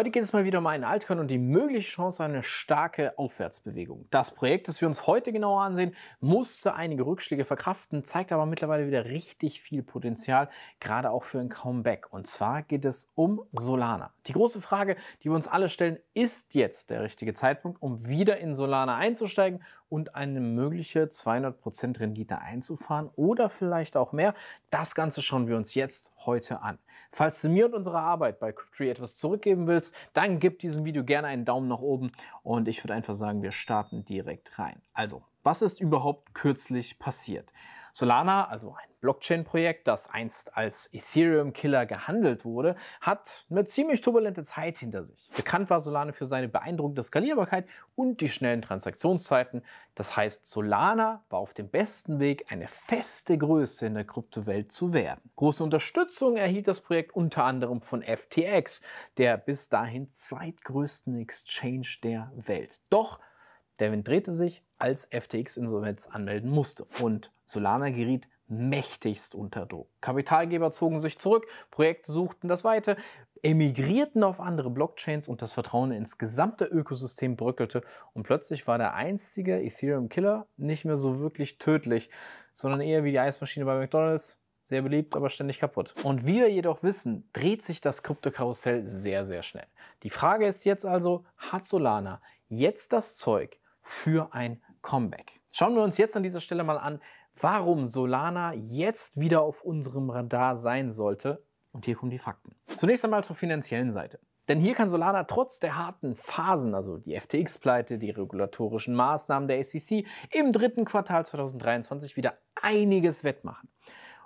Heute geht es mal wieder um einen Altcoin und die mögliche Chance eine starke Aufwärtsbewegung. Das Projekt, das wir uns heute genauer ansehen, musste einige Rückschläge verkraften, zeigt aber mittlerweile wieder richtig viel Potenzial, gerade auch für ein Comeback. Und zwar geht es um Solana. Die große Frage, die wir uns alle stellen, ist jetzt der richtige Zeitpunkt, um wieder in Solana einzusteigen und eine mögliche 200% Rendite einzufahren oder vielleicht auch mehr. Das Ganze schauen wir uns jetzt heute an. Falls du mir und unserer Arbeit bei Cryptree etwas zurückgeben willst, dann gib diesem Video gerne einen Daumen nach oben und ich würde einfach sagen, wir starten direkt rein. Also, was ist überhaupt kürzlich passiert? Solana, also ein Blockchain-Projekt, das einst als Ethereum-Killer gehandelt wurde, hat eine ziemlich turbulente Zeit hinter sich. Bekannt war Solana für seine beeindruckende Skalierbarkeit und die schnellen Transaktionszeiten. Das heißt, Solana war auf dem besten Weg, eine feste Größe in der Kryptowelt zu werden. Große Unterstützung erhielt das Projekt unter anderem von FTX, der bis dahin zweitgrößten Exchange der Welt. Doch der Wind drehte sich, als FTX Insolvenz anmelden musste. Und Solana geriet mächtigst unter Druck. Kapitalgeber zogen sich zurück, Projekte suchten das Weite, emigrierten auf andere Blockchains und das Vertrauen ins gesamte Ökosystem bröckelte und plötzlich war der einzige Ethereum-Killer nicht mehr so wirklich tödlich, sondern eher wie die Eismaschine bei McDonald's, sehr beliebt, aber ständig kaputt. Und wie wir jedoch wissen, dreht sich das Kryptokarussell sehr, sehr schnell. Die Frage ist jetzt also, hat Solana jetzt das Zeug für ein Comeback? Schauen wir uns jetzt an dieser Stelle mal an, warum Solana jetzt wieder auf unserem Radar sein sollte. Und hier kommen die Fakten. Zunächst einmal zur finanziellen Seite. Denn hier kann Solana trotz der harten Phasen, also die FTX-Pleite, die regulatorischen Maßnahmen der SEC, im dritten Quartal 2023 wieder einiges wettmachen.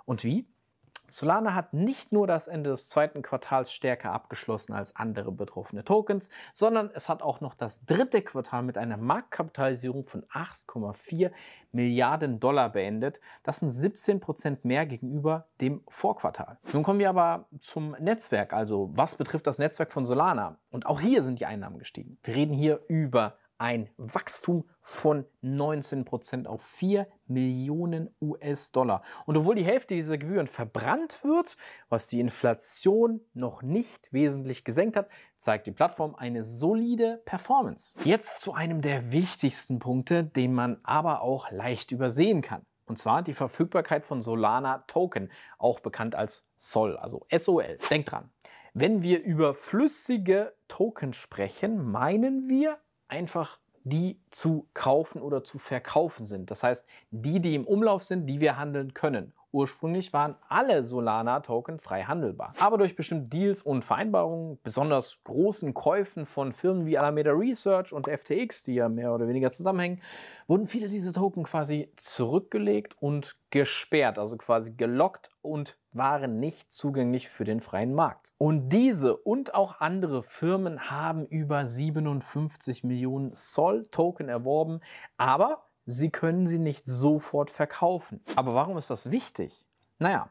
Und wie? Solana hat nicht nur das Ende des zweiten Quartals stärker abgeschlossen als andere betroffene Tokens, sondern es hat auch noch das dritte Quartal mit einer Marktkapitalisierung von 8,4 Milliarden Dollar beendet. Das sind 17 Prozent mehr gegenüber dem Vorquartal. Nun kommen wir aber zum Netzwerk, also was betrifft das Netzwerk von Solana? Und auch hier sind die Einnahmen gestiegen. Wir reden hier über ein Wachstum von 19% auf 4 Millionen US-Dollar. Und obwohl die Hälfte dieser Gebühren verbrannt wird, was die Inflation noch nicht wesentlich gesenkt hat, zeigt die Plattform eine solide Performance. Jetzt zu einem der wichtigsten Punkte, den man aber auch leicht übersehen kann. Und zwar die Verfügbarkeit von Solana Token, auch bekannt als SOL, also SOL. Denkt dran, wenn wir über flüssige Token sprechen, meinen wir einfach die zu kaufen oder zu verkaufen sind. Das heißt, die, die im Umlauf sind, die wir handeln können Ursprünglich waren alle Solana-Token frei handelbar. Aber durch bestimmte Deals und Vereinbarungen, besonders großen Käufen von Firmen wie Alameda Research und FTX, die ja mehr oder weniger zusammenhängen, wurden viele dieser Token quasi zurückgelegt und gesperrt, also quasi gelockt und waren nicht zugänglich für den freien Markt. Und diese und auch andere Firmen haben über 57 Millionen Sol-Token erworben, aber Sie können sie nicht sofort verkaufen. Aber warum ist das wichtig? Naja,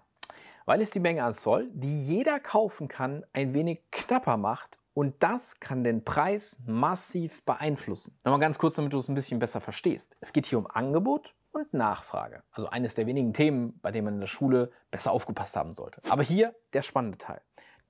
weil es die Menge an Zoll, die jeder kaufen kann, ein wenig knapper macht und das kann den Preis massiv beeinflussen. Nochmal ganz kurz, damit du es ein bisschen besser verstehst. Es geht hier um Angebot und Nachfrage. Also eines der wenigen Themen, bei denen man in der Schule besser aufgepasst haben sollte. Aber hier der spannende Teil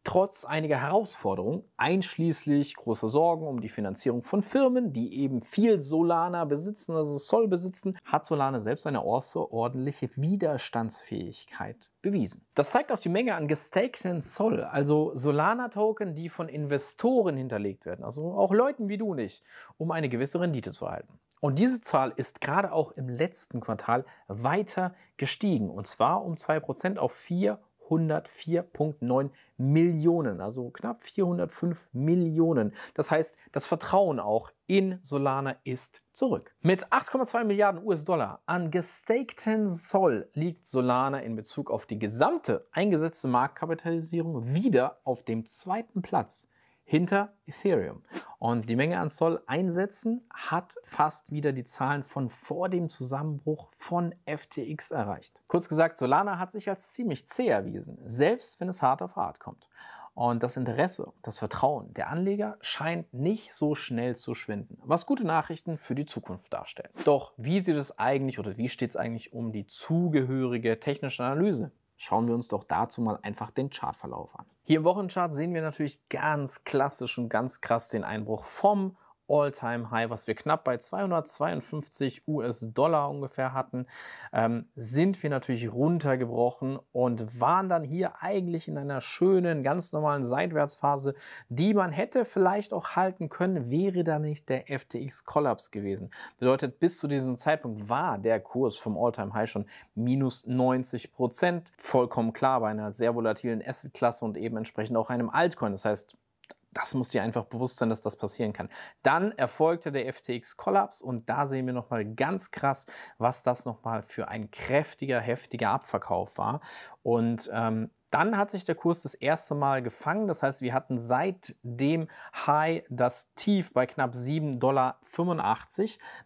trotz einiger Herausforderungen, einschließlich großer Sorgen um die Finanzierung von Firmen, die eben viel Solana besitzen, also Soll besitzen, hat Solana selbst eine außerordentliche Widerstandsfähigkeit bewiesen. Das zeigt auch die Menge an gestakten Soll, also Solana-Token, die von Investoren hinterlegt werden, also auch Leuten wie du nicht, um eine gewisse Rendite zu erhalten. Und diese Zahl ist gerade auch im letzten Quartal weiter gestiegen, und zwar um 2% auf 4 104,9 Millionen, also knapp 405 Millionen. Das heißt, das Vertrauen auch in Solana ist zurück. Mit 8,2 Milliarden US-Dollar an gestakten Soll liegt Solana in Bezug auf die gesamte eingesetzte Marktkapitalisierung wieder auf dem zweiten Platz hinter Ethereum. Und die Menge an Zoll einsetzen hat fast wieder die Zahlen von vor dem Zusammenbruch von FTX erreicht. Kurz gesagt, Solana hat sich als ziemlich zäh erwiesen, selbst wenn es hart auf hart kommt. Und das Interesse, das Vertrauen der Anleger scheint nicht so schnell zu schwinden, was gute Nachrichten für die Zukunft darstellt. Doch wie sieht es eigentlich oder wie steht es eigentlich um die zugehörige technische Analyse schauen wir uns doch dazu mal einfach den Chartverlauf an. Hier im Wochenchart sehen wir natürlich ganz klassisch und ganz krass den Einbruch vom All-Time-High, was wir knapp bei 252 US-Dollar ungefähr hatten, ähm, sind wir natürlich runtergebrochen und waren dann hier eigentlich in einer schönen, ganz normalen Seitwärtsphase, die man hätte vielleicht auch halten können, wäre da nicht der FTX-Kollaps gewesen. Bedeutet, bis zu diesem Zeitpunkt war der Kurs vom All-Time-High schon minus 90 Prozent. Vollkommen klar bei einer sehr volatilen Asset-Klasse und eben entsprechend auch einem Altcoin. Das heißt, das muss dir einfach bewusst sein, dass das passieren kann. Dann erfolgte der FTX-Kollaps und da sehen wir nochmal ganz krass, was das nochmal für ein kräftiger, heftiger Abverkauf war. Und ähm, dann hat sich der Kurs das erste Mal gefangen. Das heißt, wir hatten seit dem High das Tief bei knapp 7,85 Dollar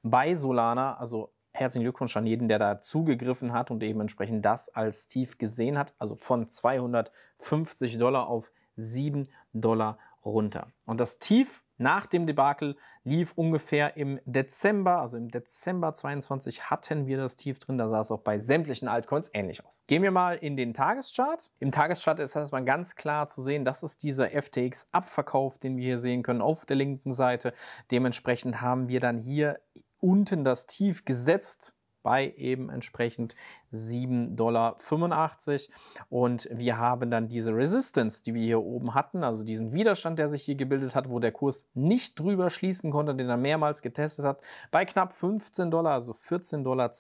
bei Solana, also herzlichen Glückwunsch an jeden, der da zugegriffen hat und eben entsprechend das als tief gesehen hat. Also von 250 Dollar auf 7 Dollar runter. Und das Tief nach dem Debakel lief ungefähr im Dezember, also im Dezember 22 hatten wir das Tief drin, da sah es auch bei sämtlichen Altcoins ähnlich aus. Gehen wir mal in den Tageschart. Im Tageschart ist erstmal ganz klar zu sehen, das ist dieser FTX-Abverkauf, den wir hier sehen können auf der linken Seite. Dementsprechend haben wir dann hier unten das Tief gesetzt bei eben entsprechend 7,85 Dollar. Und wir haben dann diese Resistance, die wir hier oben hatten, also diesen Widerstand, der sich hier gebildet hat, wo der Kurs nicht drüber schließen konnte, den er mehrmals getestet hat, bei knapp 15 Dollar, also 14,20 Dollar.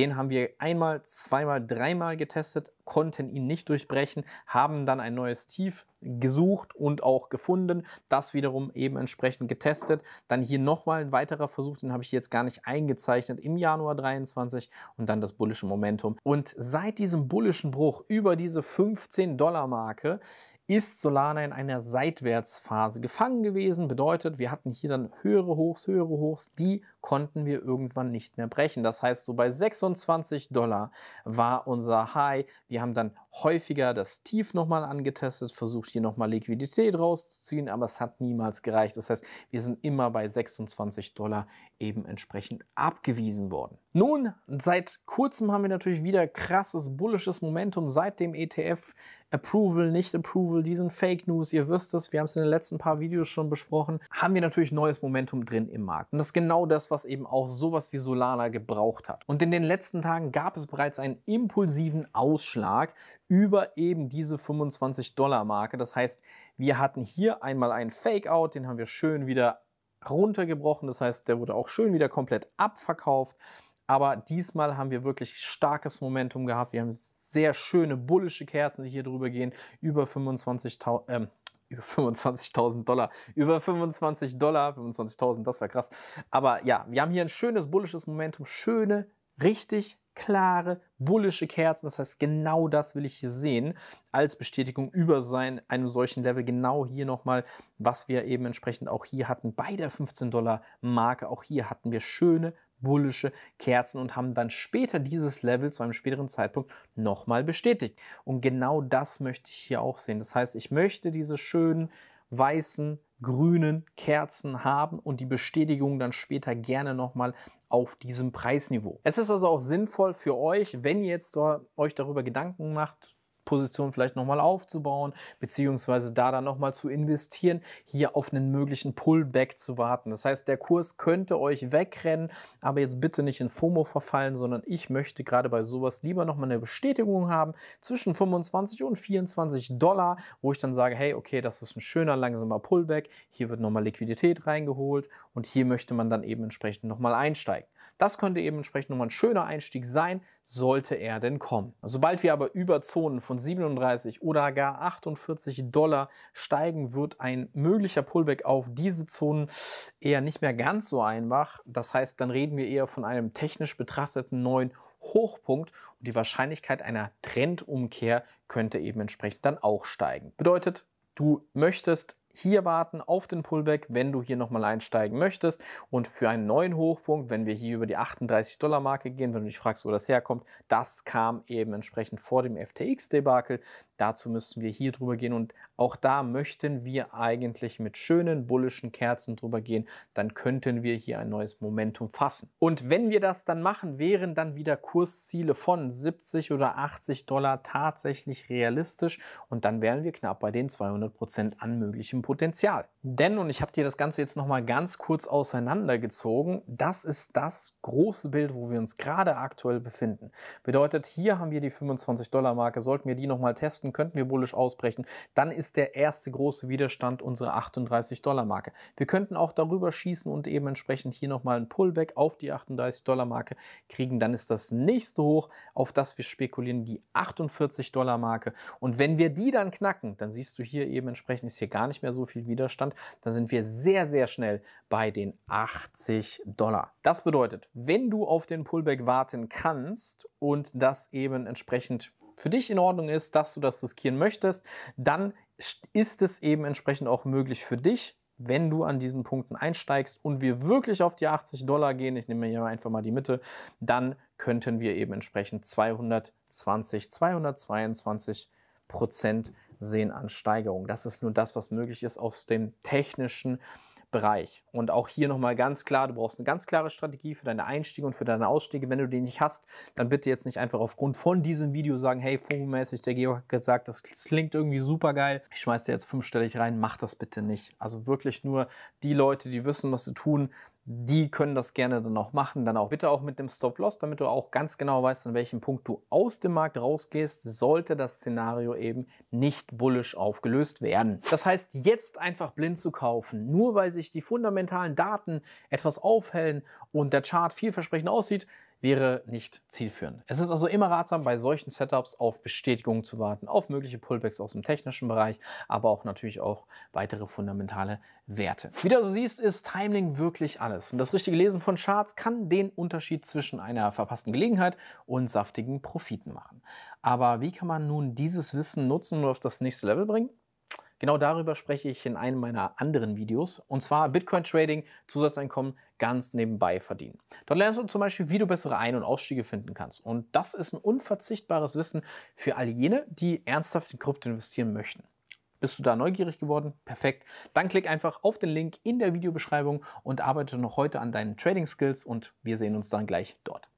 Den haben wir einmal, zweimal, dreimal getestet, konnten ihn nicht durchbrechen, haben dann ein neues Tief gesucht und auch gefunden, das wiederum eben entsprechend getestet. Dann hier nochmal ein weiterer Versuch, den habe ich jetzt gar nicht eingezeichnet, im Januar 23 und dann das bullische Momentum. Und seit diesem bullischen Bruch über diese 15 Dollar Marke ist Solana in einer Seitwärtsphase gefangen gewesen. Bedeutet, wir hatten hier dann höhere Hochs, höhere Hochs, die konnten wir irgendwann nicht mehr brechen. Das heißt, so bei 26 Dollar war unser High. Wir haben dann häufiger das Tief nochmal angetestet, versucht hier nochmal Liquidität rauszuziehen, aber es hat niemals gereicht. Das heißt, wir sind immer bei 26 Dollar eben entsprechend abgewiesen worden. Nun, seit kurzem haben wir natürlich wieder krasses bullisches Momentum seit dem ETF. Approval, Nicht-Approval, diesen Fake News, ihr wisst es, wir haben es in den letzten paar Videos schon besprochen, haben wir natürlich neues Momentum drin im Markt. Und das ist genau das, was eben auch sowas wie Solana gebraucht hat. Und in den letzten Tagen gab es bereits einen impulsiven Ausschlag über eben diese 25 Dollar Marke. Das heißt, wir hatten hier einmal einen Fake-Out, den haben wir schön wieder runtergebrochen. Das heißt, der wurde auch schön wieder komplett abverkauft. Aber diesmal haben wir wirklich starkes Momentum gehabt. Wir haben sehr schöne bullische Kerzen, die hier drüber gehen. Über 25.000, äh, über Dollar, über 25 Dollar, 25.000, das wäre krass. Aber ja, wir haben hier ein schönes bullisches Momentum, schöne richtig klare, bullische Kerzen. Das heißt, genau das will ich hier sehen als Bestätigung über sein, einem solchen Level. Genau hier nochmal, was wir eben entsprechend auch hier hatten bei der 15-Dollar-Marke. Auch hier hatten wir schöne, bullische Kerzen und haben dann später dieses Level zu einem späteren Zeitpunkt nochmal bestätigt. Und genau das möchte ich hier auch sehen. Das heißt, ich möchte diese schönen weißen, grünen Kerzen haben und die Bestätigung dann später gerne nochmal auf diesem Preisniveau. Es ist also auch sinnvoll für euch, wenn ihr jetzt euch darüber Gedanken macht, Position vielleicht nochmal aufzubauen, beziehungsweise da dann nochmal zu investieren, hier auf einen möglichen Pullback zu warten. Das heißt, der Kurs könnte euch wegrennen, aber jetzt bitte nicht in FOMO verfallen, sondern ich möchte gerade bei sowas lieber nochmal eine Bestätigung haben zwischen 25 und 24 Dollar, wo ich dann sage, hey, okay, das ist ein schöner langsamer Pullback, hier wird nochmal Liquidität reingeholt und hier möchte man dann eben entsprechend nochmal einsteigen. Das könnte eben entsprechend nochmal ein schöner Einstieg sein, sollte er denn kommen. Sobald wir aber über Zonen von 37 oder gar 48 Dollar steigen, wird ein möglicher Pullback auf diese Zonen eher nicht mehr ganz so einfach. Das heißt, dann reden wir eher von einem technisch betrachteten neuen Hochpunkt und die Wahrscheinlichkeit einer Trendumkehr könnte eben entsprechend dann auch steigen. Bedeutet, du möchtest hier warten auf den Pullback, wenn du hier nochmal einsteigen möchtest. Und für einen neuen Hochpunkt, wenn wir hier über die 38 Dollar Marke gehen, wenn du dich fragst, wo das herkommt, das kam eben entsprechend vor dem FTX-Debakel. Dazu müssen wir hier drüber gehen und auch da möchten wir eigentlich mit schönen bullischen Kerzen drüber gehen, dann könnten wir hier ein neues Momentum fassen. Und wenn wir das dann machen, wären dann wieder Kursziele von 70 oder 80 Dollar tatsächlich realistisch und dann wären wir knapp bei den 200 Prozent an möglichem Potenzial. Denn, und ich habe dir das Ganze jetzt nochmal ganz kurz auseinandergezogen, das ist das große Bild, wo wir uns gerade aktuell befinden. Bedeutet, hier haben wir die 25 Dollar Marke, sollten wir die nochmal testen, könnten wir bullisch ausbrechen, dann ist ist der erste große Widerstand unsere 38-Dollar-Marke. Wir könnten auch darüber schießen und eben entsprechend hier nochmal ein Pullback auf die 38-Dollar-Marke kriegen. Dann ist das nächste Hoch, auf das wir spekulieren, die 48-Dollar-Marke. Und wenn wir die dann knacken, dann siehst du hier eben entsprechend ist hier gar nicht mehr so viel Widerstand. Dann sind wir sehr, sehr schnell bei den 80 Dollar. Das bedeutet, wenn du auf den Pullback warten kannst und das eben entsprechend für dich in Ordnung ist, dass du das riskieren möchtest, dann ist es eben entsprechend auch möglich für dich, wenn du an diesen Punkten einsteigst und wir wirklich auf die 80 Dollar gehen, ich nehme hier einfach mal die Mitte, dann könnten wir eben entsprechend 220, 222 Prozent sehen an Steigerung. Das ist nur das, was möglich ist aus dem technischen Bereich. Und auch hier nochmal ganz klar, du brauchst eine ganz klare Strategie für deine Einstiege und für deine Ausstiege. Wenn du die nicht hast, dann bitte jetzt nicht einfach aufgrund von diesem Video sagen, hey, FOMO-mäßig, der Georg hat gesagt, das klingt irgendwie super geil. Ich schmeiße dir jetzt fünfstellig rein, mach das bitte nicht. Also wirklich nur die Leute, die wissen, was sie tun, die können das gerne dann auch machen. Dann auch bitte auch mit dem Stop-Loss, damit du auch ganz genau weißt, an welchem Punkt du aus dem Markt rausgehst, sollte das Szenario eben nicht bullisch aufgelöst werden. Das heißt, jetzt einfach blind zu kaufen, nur weil sich die fundamentalen Daten etwas aufhellen und der Chart vielversprechend aussieht, wäre nicht zielführend. Es ist also immer ratsam, bei solchen Setups auf Bestätigungen zu warten, auf mögliche Pullbacks aus dem technischen Bereich, aber auch natürlich auch weitere fundamentale Werte. Wie du also siehst, ist Timing wirklich alles. Und das richtige Lesen von Charts kann den Unterschied zwischen einer verpassten Gelegenheit und saftigen Profiten machen. Aber wie kann man nun dieses Wissen nutzen und auf das nächste Level bringen? Genau darüber spreche ich in einem meiner anderen Videos und zwar Bitcoin Trading, Zusatzeinkommen ganz nebenbei verdienen. Dort lernst du zum Beispiel, wie du bessere Ein- und Ausstiege finden kannst. Und das ist ein unverzichtbares Wissen für all jene, die ernsthaft in Krypto investieren möchten. Bist du da neugierig geworden? Perfekt. Dann klick einfach auf den Link in der Videobeschreibung und arbeite noch heute an deinen Trading Skills und wir sehen uns dann gleich dort.